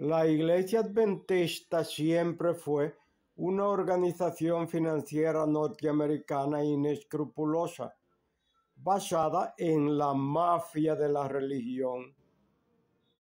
La Iglesia Adventista siempre fue una organización financiera norteamericana inescrupulosa, basada en la mafia de la religión